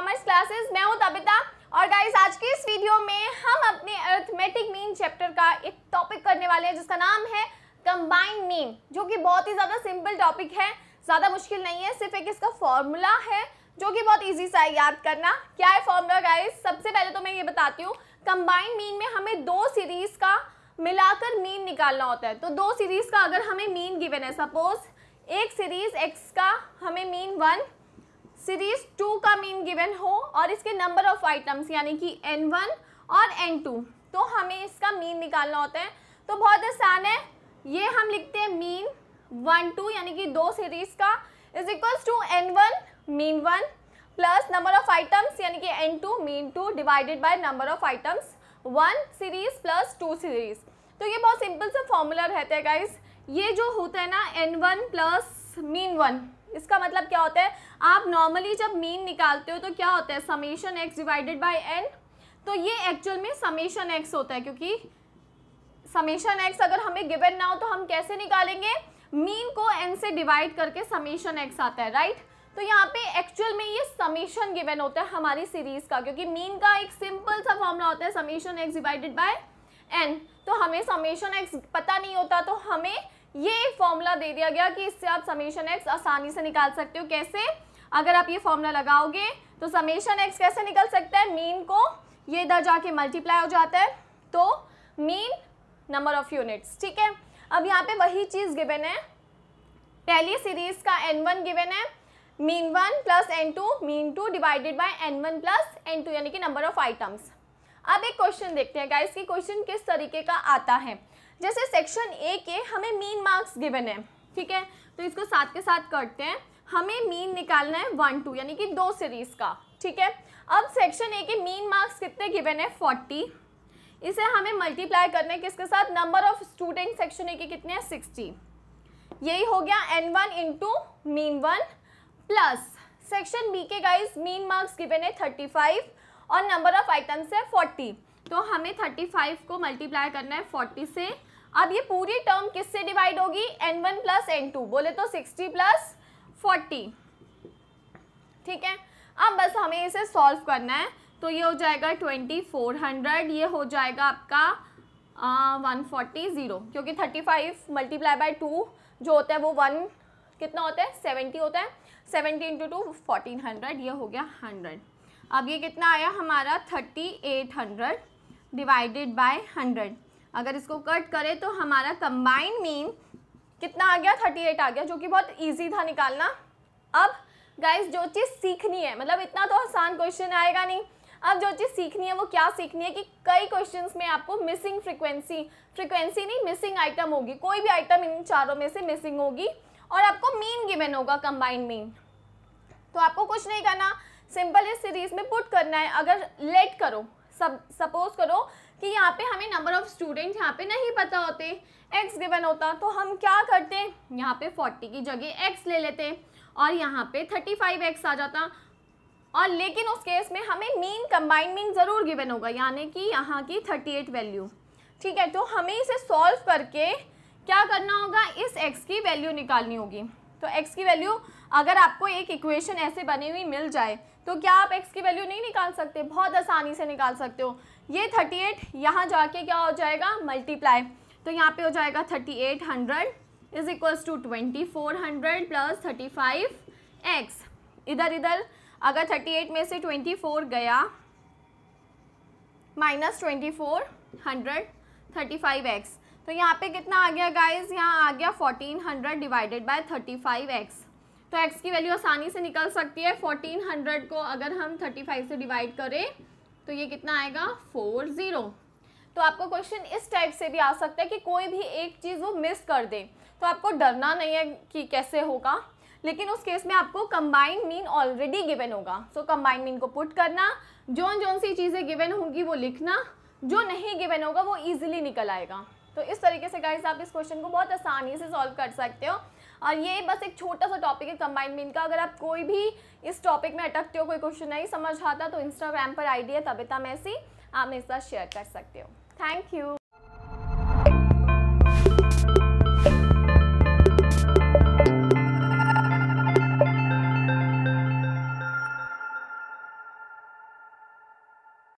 commerce classes मैं हूं तबिता और गाइस आज के इस वीडियो में हम अपने अर्थमेटिक मीन चैप्टर का एक टॉपिक करने वाले हैं जिसका नाम है कंबाइंड मीन जो कि बहुत ही ज़्यादा सिंपल टॉपिक है ज़्यादा मुश्किल नहीं है सिर्फ एक इसका फॉर्मूला है जो कि बहुत ईजी सा है याद करना क्या है फॉर्मूला गाइज सबसे पहले तो मैं ये बताती हूँ कंबाइंड मीन में हमें दो सीरीज़ का मिलाकर मीन निकालना होता है तो दो सीरीज़ का अगर हमें मीन गिवन है सपोज़ एक सीरीज़ एक्स का हमें मीन वन सीरीज टू का मीन गिवन हो और इसके नंबर ऑफ आइटम्स यानी कि एन वन और एन टू तो हमें इसका मीन निकालना होता है तो बहुत आसान है ये हम लिखते हैं मीन वन टू यानी कि दो सीरीज का is equals to N one mean one plus number of items यानी कि N two mean two divided by number of items one series plus two series तो ये बहुत सिंपल सा फॉर्मूला रहता है गाइज ये जो होता है ना N one plus mean one इसका मतलब क्या होता है आप नॉर्मली जब मीन निकालते हो तो क्या होता है summation X divided by N तो ये एक्चुअल में समेशन एक्स होता है क्योंकि समेशन एक्स अगर हमें गिवन ना हो तो हम कैसे निकालेंगे मीन को एन से डिवाइड करके समेशन एक्स आता है राइट तो यहाँ पे एक्चुअल में ये समेशन गिवन होता है हमारी सीरीज का क्योंकि मीन का एक सिंपल सा फॉर्मूला होता है summation X divided by N तो हमें समेशन एक्स पता नहीं होता तो हमें ये एक फॉर्मूला दे दिया गया कि इससे आप समेशन एक्स आसानी से निकाल सकते हो कैसे अगर आप ये फॉर्मूला लगाओगे तो समेशन एक्स कैसे निकल सकता है मीन को ये इधर जाके मल्टीप्लाई हो जाता है तो मीन नंबर ऑफ यूनिट्स ठीक है अब यहाँ पे वही चीज़ गिवन है पहली सीरीज का एन वन गिवेन है mean one plus N two mean two divided by N one plus N two यानी कि नंबर ऑफ आइटम्स अब एक क्वेश्चन देखते हैं गाइस कि क्वेश्चन किस तरीके का आता है जैसे सेक्शन ए के हमें मीन मार्क्स गिवन है ठीक है तो इसको साथ के साथ करते हैं हमें मीन निकालना है वन टू यानी कि दो सीरीज का ठीक है अब सेक्शन ए के मीन मार्क्स कितने गिवन है फोर्टी इसे हमें मल्टीप्लाई करना है किसके साथ number of student section A के कितने हैं सिक्सटी यही हो गया N one into mean one plus section B के गाइज मीन मार्क्स गिवन है थर्टी फाइव और नंबर ऑफ आइटम्स है फोर्टी तो हमें थर्टी फाइव को मल्टीप्लाई करना है फोर्टी से अब ये पूरी टर्म किससे डिवाइड होगी N one plus N two बोले तो सिक्सटी प्लस फोर्टी ठीक है अब बस हमें इसे सॉल्व करना है तो ये हो जाएगा ट्वेंटी फोर हंड्रेड ये हो जाएगा आपका वन फोर्टी ज़ीरो क्योंकि thirty five multiply by two जो होता है वो वन कितना होता है सेवेंटी होता है seventy into two fourteen hundred ये हो गया हंड्रेड अब ये कितना आया हमारा thirty eight hundred divided by hundred अगर इसको कट करें तो हमारा कंबाइंड मीन कितना आ गया थर्टी एट आ गया जो कि बहुत ईजी था निकालना अब गाइस जो चीज़ सीखनी है मतलब इतना तो आसान क्वेश्चन आएगा नहीं अब जो चीज़ सीखनी है वो क्या सीखनी है कि कई क्वेश्चन में आपको मिसिंग फ्रिक्वेंसी फ्रिक्वेंसी नहीं मिसिंग आइटम होगी कोई भी आइटम इन चारों में से मिसिंग होगी और आपको मीन गिवन होगा कंबाइंड मीन तो आपको कुछ नहीं करना सिंपल इस सीरीज में पुट करना है अगर लेट करो सब सपोज करो कि यहाँ पे हमें नंबर ऑफ़ स्टूडेंट यहाँ पे नहीं पता होते एक्स गिवन होता तो हम क्या करते यहाँ पे फोर्टी की जगह एक्स ले लेते और यहाँ पे थर्टी फाइव एक्स आ जाता और लेकिन उस केस में हमें मीन कंबाइंड मीन ज़रूर गिवन होगा यानी कि यहाँ की थर्टी एट वैल्यू ठीक है तो हमें इसे सॉल्व करके क्या करना होगा इस एक्स की वैल्यू निकालनी होगी तो x की वैल्यू अगर आपको एक इक्वेशन ऐसे बनी हुई मिल जाए तो क्या आप x की वैल्यू नहीं निकाल सकते बहुत आसानी से निकाल सकते हो ये 38 एट यहाँ जाके क्या हो जाएगा मल्टीप्लाई तो यहाँ पे हो जाएगा 3800 eight hundred is equals to twenty four hundred plus thirty five x इधर इधर अगर 38 में से 24 गया minus twenty four hundred thirty five x तो यहाँ पे कितना आ गया गाइज यहाँ आ गया 1400 डिवाइडेड बाय 35x तो x की वैल्यू आसानी से निकल सकती है 1400 को अगर हम 35 से डिवाइड करें तो ये कितना आएगा 40 तो आपको क्वेश्चन इस टाइप से भी आ सकता है कि कोई भी एक चीज़ वो मिस कर दे तो आपको डरना नहीं है कि कैसे होगा लेकिन उस केस में आपको कंबाइंड मीन ऑलरेडी गिवन होगा सो कंबाइंड मीन को पुट करना जोन जोन सी चीज़ें गिवन होंगी वो लिखना जो नहीं गिवन होगा वो ईजिली निकल आएगा तो इस तरीके से गाइज आप इस क्वेश्चन को बहुत आसानी से सॉल्व कर सकते हो और ये बस एक छोटा सा टॉपिक है कंबाइंड मीन का अगर आप कोई भी इस टॉपिक में अटकते हो कोई क्वेश्चन नहीं समझ आता तो इंस्टाग्राम पर आईडी है तबिता मैसी आप मेरे साथ शेयर कर सकते हो थैंक यू